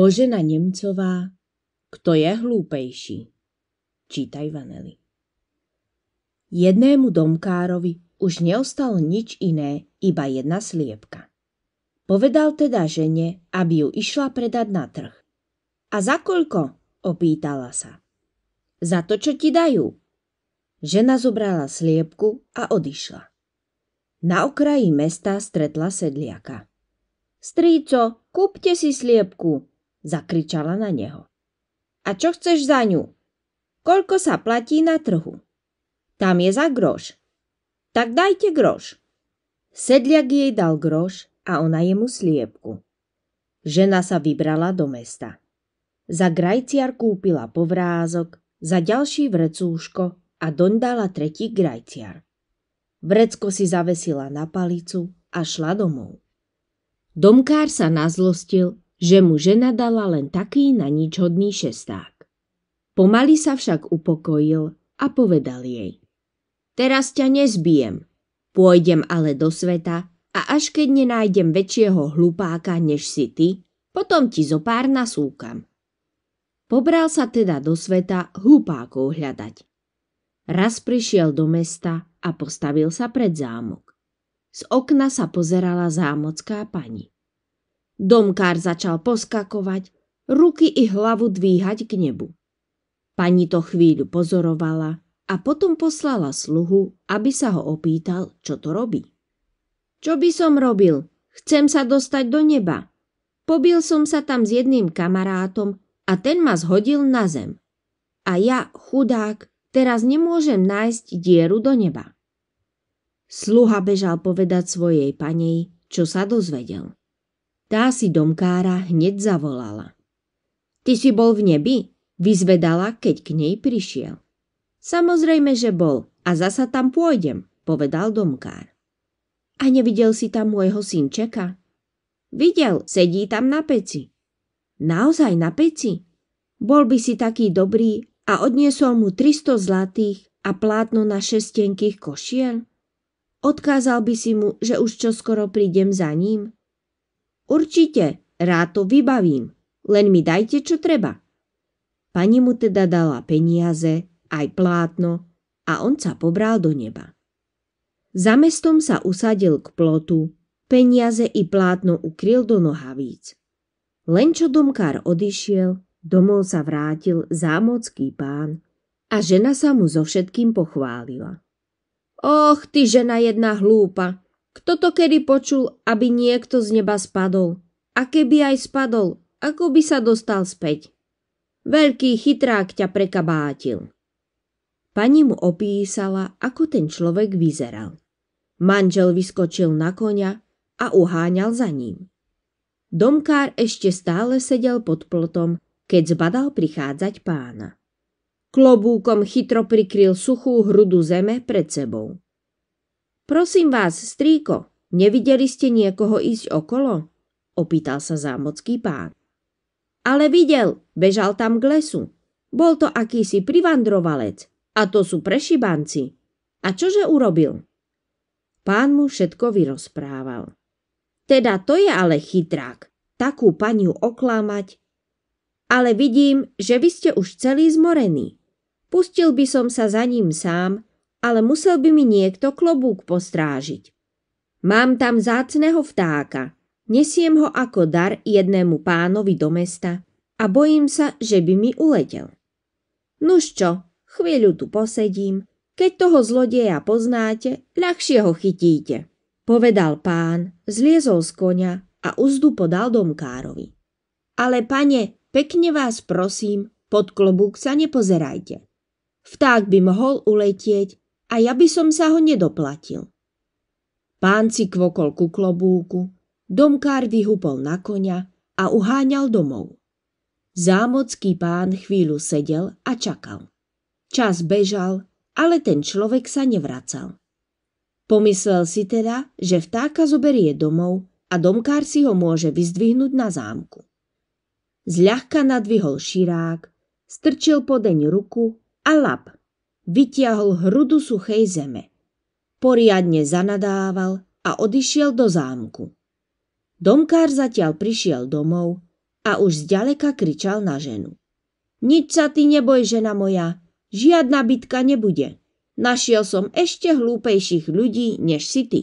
Božena Nemcová Kto je hlúpejší? Čítaj Vanely. Jednému domkárovi už neostalo nič iné, iba jedna sliepka. Povedal teda žene, aby ju išla predať na trh. A za koľko? opýtala sa. Za to, čo ti dajú. Žena zobrala sliepku a odišla. Na okraji mesta stretla sedliaka. Stríco, kúpte si sliepku, Zakričala na neho. A čo chceš za ňu? Koľko sa platí na trhu? Tam je za groš. Tak dajte groš. Sedliak jej dal groš a ona jemu sliepku. Žena sa vybrala do mesta. Za grajciar kúpila povrázok, za ďalší vrecúško a doň dala tretí grajciar. Vrecko si zavesila na palicu a šla domov. Domkár sa nazlostil že mu žena dala len taký na nič hodný šesták. Pomaly sa však upokojil a povedal jej. Teraz ťa nezbijem, pôjdem ale do sveta a až keď nenájdem väčšieho hlupáka než si ty, potom ti zo pár nasúkam. Pobral sa teda do sveta hlupákov hľadať. Raz prišiel do mesta a postavil sa pred zámok. Z okna sa pozerala zámocká pani. Domkár začal poskakovať, ruky i hlavu dvíhať k nebu. Pani to chvíľu pozorovala a potom poslala sluhu, aby sa ho opýtal, čo to robí. Čo by som robil? Chcem sa dostať do neba. Pobil som sa tam s jedným kamarátom a ten ma zhodil na zem. A ja, chudák, teraz nemôžem nájsť dieru do neba. Sluha bežal povedať svojej panej, čo sa dozvedel. Tá si domkára hneď zavolala. Ty si bol v nebi? Vyzvedala, keď k nej prišiel. Samozrejme, že bol a zasa tam pôjdem, povedal domkár. A nevidel si tam môjho synčeka? Videl, sedí tam na peci. Naozaj na peci? Bol by si taký dobrý a odniesol mu 300 zlatých a plátno na šestenkých košiel? Odkázal by si mu, že už čoskoro prídem za ním? Určite, rád to vybavím, len mi dajte, čo treba. Pani mu teda dala peniaze, aj plátno a on sa pobral do neba. Za mestom sa usadil k plotu, peniaze i plátno ukryl do nohavíc. Len čo domkár odišiel, domov sa vrátil zámocký pán a žena sa mu so všetkým pochválila. Och, ty žena jedna hlúpa, kto to kedy počul, aby niekto z neba spadol? A keby aj spadol, ako by sa dostal späť? Veľký chytrák ťa prekabátil. Pani mu opísala, ako ten človek vyzeral. Manžel vyskočil na konia a uháňal za ním. Domkár ešte stále sedel pod plotom, keď zbadal prichádzať pána. Klobúkom chytro prikryl suchú hrudu zeme pred sebou. Prosím vás, strýko, nevideli ste niekoho ísť okolo? Opýtal sa zámocký pán. Ale videl, bežal tam k lesu. Bol to akýsi privandrovalec a to sú prešibanci. A čože urobil? Pán mu všetko vyrozprával. Teda to je ale chytrák, takú paniu oklamať. Ale vidím, že vy ste už celý zmorený. Pustil by som sa za ním sám, ale musel by mi niekto klobúk postrážiť. Mám tam zácného vtáka, nesiem ho ako dar jednému pánovi do mesta a bojím sa, že by mi uletel. Nuž čo, chvíľu tu posedím, keď toho zlodeja poznáte, ľahšie ho chytíte, povedal pán, zliezol z konia a uzdu podal domkárovi. Ale pane, pekne vás prosím, pod klobúk sa nepozerajte. Vták by mohol uletieť a ja by som sa ho nedoplatil. Pán si kvokol ku klobúku, domkár vyhupol na konia a uháňal domov. Zámocký pán chvíľu sedel a čakal. Čas bežal, ale ten človek sa nevracal. Pomyslel si teda, že vtáka zoberie domov a domkár si ho môže vyzdvihnúť na zámku. Zľahka nadvihol širák, strčil podeň ruku a lap vytiahol hrudu suchej zeme. Poriadne zanadával a odišiel do zámku. Domkár zatiaľ prišiel domov a už zďaleka kričal na ženu. Nič sa ty neboj, žena moja, žiadna bitka nebude. Našiel som ešte hlúpejších ľudí, než si ty.